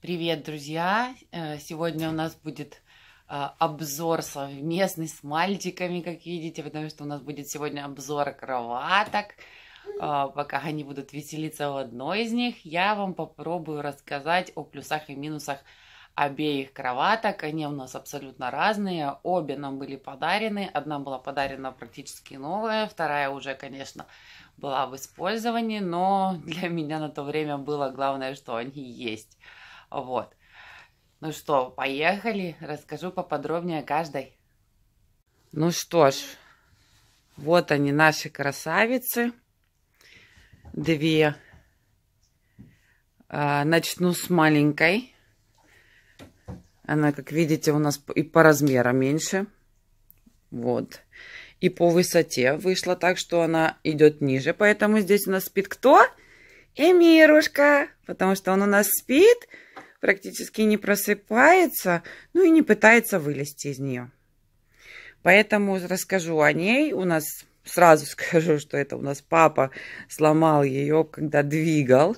Привет, друзья! Э, сегодня у нас будет э, обзор совместный с мальчиками, как видите, потому что у нас будет сегодня обзор кроваток. Э, пока они будут веселиться в одной из них, я вам попробую рассказать о плюсах и минусах обеих кроваток. Они у нас абсолютно разные. Обе нам были подарены. Одна была подарена практически новая, вторая уже, конечно, была в использовании, но для меня на то время было главное, что они есть. Вот. Ну что, поехали, расскажу поподробнее о каждой. Ну что ж, вот они, наши красавицы. Две. А, начну с маленькой. Она, как видите, у нас и по размеру меньше. Вот. И по высоте вышла так, что она идет ниже. Поэтому здесь у нас спит кто? Кто? Эмирушка, потому что он у нас спит, практически не просыпается, ну и не пытается вылезти из нее. Поэтому расскажу о ней. У нас сразу скажу, что это у нас папа сломал ее, когда двигал.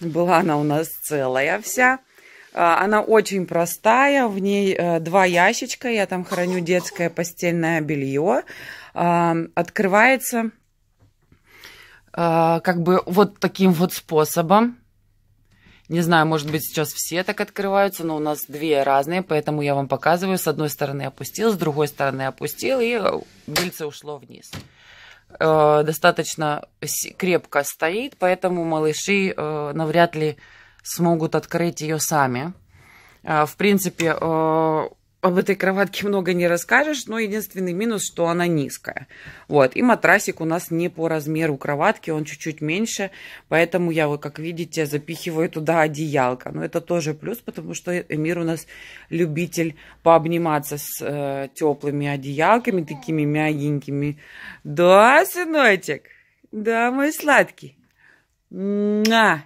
Была она у нас целая вся. А, она очень простая, в ней э, два ящичка, я там храню детское постельное белье. Открывается Э, как бы вот таким вот способом. Не знаю, может быть, сейчас все так открываются, но у нас две разные, поэтому я вам показываю. С одной стороны опустил, с другой стороны опустил, и бельце э, ушло вниз. Э, достаточно крепко стоит, поэтому малыши навряд ли смогут открыть ее сами. В принципе, об этой кроватке много не расскажешь, но единственный минус, что она низкая. Вот, и матрасик у нас не по размеру кроватки, он чуть-чуть меньше, поэтому я, вот, как видите, запихиваю туда одеялко. Но это тоже плюс, потому что Эмир у нас любитель пообниматься с э, теплыми одеялками, такими мягенькими. Да, сыночек? Да, мой сладкий. На!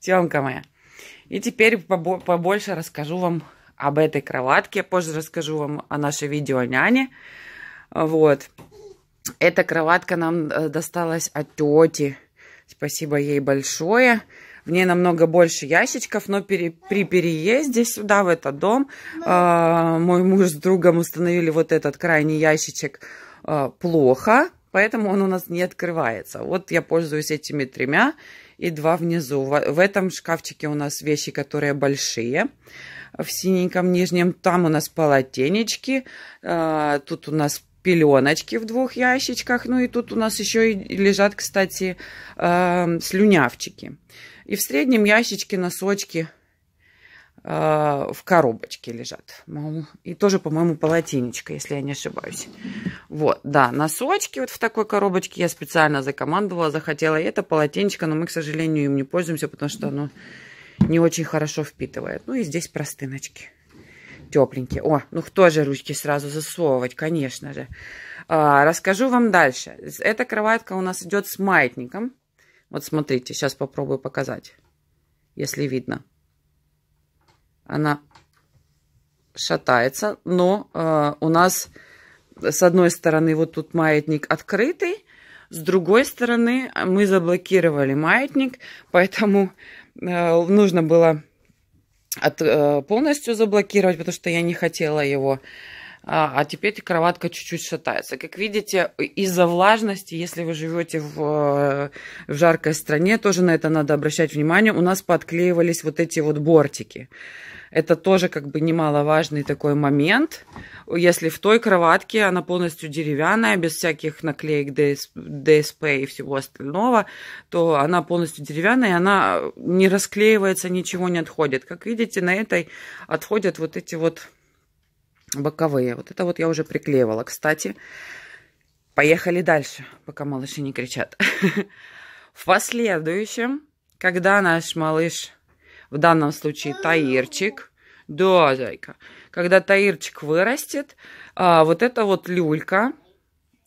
Темка моя. И теперь побольше расскажу вам об этой кроватке. Я позже расскажу вам о нашей видео-няне. Вот. Эта кроватка нам э, досталась от тети. Спасибо ей большое. В ней намного больше ящичков, но пере, при переезде сюда, в этот дом, э, мой муж с другом установили вот этот крайний ящичек э, плохо, поэтому он у нас не открывается. Вот я пользуюсь этими тремя и два внизу. В этом шкафчике у нас вещи, которые большие, в синеньком нижнем. Там у нас полотенечки, а, тут у нас пеленочки в двух ящичках. Ну и тут у нас еще и лежат, кстати, а, слюнявчики. И в среднем ящичке носочки – Э, в коробочке лежат. И тоже, по-моему, полотенечко, если я не ошибаюсь. Вот, да, носочки вот в такой коробочке я специально закомандовала, захотела это полотенечко, но мы, к сожалению, им не пользуемся, потому что оно не очень хорошо впитывает. Ну и здесь простыночки тепленькие. О, ну кто же ручки сразу засовывать, конечно же. А, расскажу вам дальше. Эта кроватка у нас идет с маятником. Вот смотрите, сейчас попробую показать, если видно. Она шатается, но э, у нас с одной стороны вот тут маятник открытый, с другой стороны э, мы заблокировали маятник, поэтому э, нужно было от, э, полностью заблокировать, потому что я не хотела его а, а теперь кроватка чуть-чуть шатается. Как видите, из-за влажности, если вы живете в, э, в жаркой стране, тоже на это надо обращать внимание, у нас подклеивались вот эти вот бортики. Это тоже как бы немаловажный такой момент. Если в той кроватке она полностью деревянная, без всяких наклеек ДС, ДСП и всего остального, то она полностью деревянная, и она не расклеивается, ничего не отходит. Как видите, на этой отходят вот эти вот боковые. Вот это вот я уже приклеивала. Кстати, поехали дальше, пока малыши не кричат. В последующем, когда наш малыш, в данном случае Таирчик, да, зайка, когда Таирчик вырастет, а, вот эта вот люлька,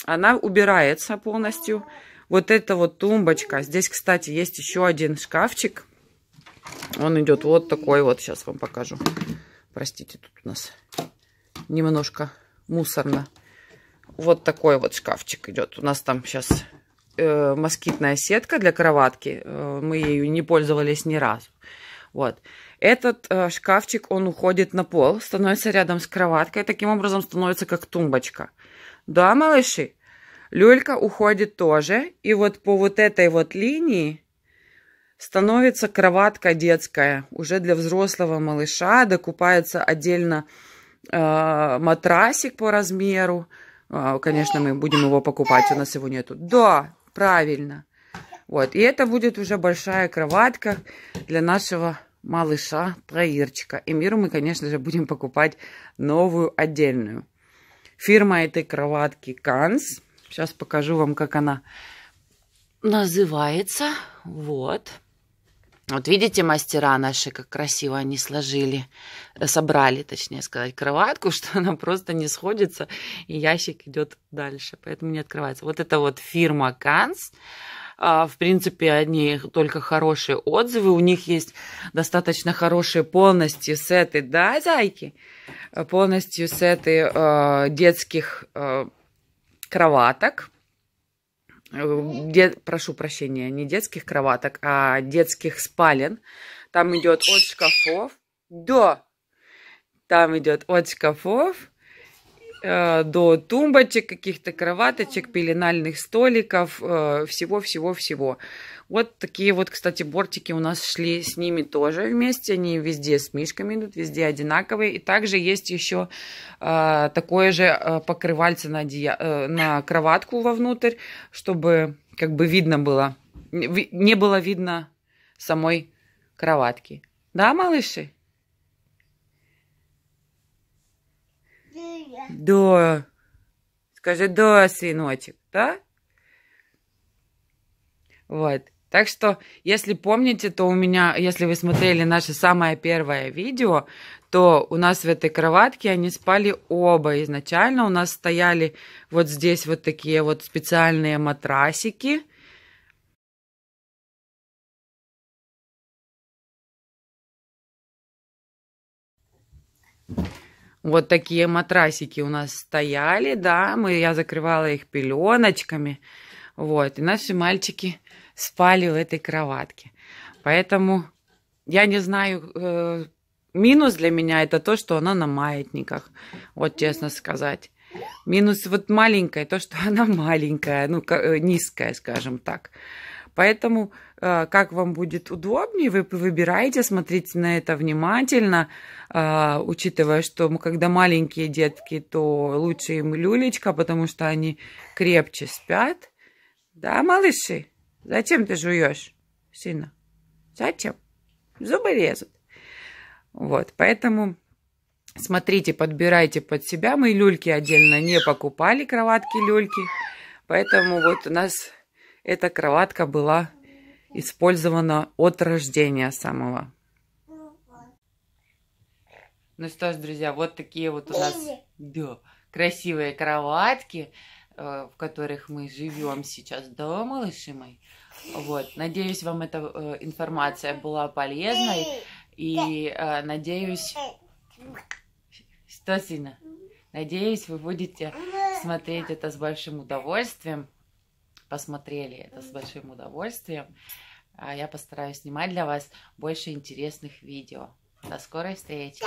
она убирается полностью. Вот эта вот тумбочка. Здесь, кстати, есть еще один шкафчик. Он идет вот такой вот. Сейчас вам покажу. Простите, тут у нас немножко мусорно. Вот такой вот шкафчик идет. У нас там сейчас э, москитная сетка для кроватки. Э, мы ею не пользовались ни разу. Вот. Этот э, шкафчик, он уходит на пол, становится рядом с кроваткой, таким образом становится как тумбочка. Да, малыши? Люлька уходит тоже, и вот по вот этой вот линии становится кроватка детская, уже для взрослого малыша, докупается отдельно Э, матрасик по размеру. Э, конечно, мы будем его покупать, у нас его нету. Да, правильно. Вот, и это будет уже большая кроватка для нашего малыша Троирчика. И миру мы, конечно же, будем покупать новую отдельную. Фирма этой кроватки Канс. Сейчас покажу вам, как она называется. Вот. Вот видите, мастера наши, как красиво они сложили, э, собрали, точнее сказать, кроватку, что она просто не сходится, и ящик идет дальше, поэтому не открывается. Вот это вот фирма Канс. А, в принципе, одни только хорошие отзывы. У них есть достаточно хорошие полностью сеты, да, зайки? Полностью сеты э, детских э, кроваток Э, де, прошу прощения, не детских кроваток, а детских спален. Там идет от шкафов до, там идет от шкафов Э, до тумбочек, каких-то кроваточек, пеленальных столиков, э, всего-всего-всего. вот такие вот, кстати, бортики у нас шли с ними тоже вместе. Они везде с мишками идут, везде одинаковые. И также есть еще э, такое же э, покрывальце на, одея... на кроватку вовнутрь, чтобы как бы видно было, не было видно самой кроватки. Да, малыши? Да. Скажи да, свиночек, да? Вот. Так что, если помните, то у меня, если вы смотрели наше самое первое видео, то у нас в этой кроватке они спали оба изначально. У нас стояли вот здесь вот такие вот специальные матрасики. Thank you. Вот такие матрасики у нас стояли, да, мы, я закрывала их пеленочками, вот, и наши мальчики спали в этой кроватке. Поэтому я не знаю, э, минус для меня это то, что она на маятниках, вот честно сказать. Минус вот маленькая, то, что она маленькая, ну, э, низкая, скажем так. Поэтому, э, как вам будет удобнее, вы выбираете, смотрите на это внимательно, э, учитывая, что когда маленькие детки, то лучше им люлечка, потому что они крепче спят. Да, малыши? Зачем ты жуешь, сына? Зачем? Зубы резут. Вот, поэтому смотрите, подбирайте под себя. Мы люльки отдельно не покупали, кроватки, люльки. Поэтому вот у нас эта кроватка была использована от рождения самого. Ну что ж, друзья, вот такие вот у нас да, красивые кроватки, э, в которых мы живем сейчас, да, малыши мои? Вот, надеюсь, вам эта э, информация была полезной, и э, надеюсь... Что, сына? Надеюсь, вы будете смотреть это с большим удовольствием посмотрели это с большим удовольствием. А я постараюсь снимать для вас больше интересных видео. До скорой встречи!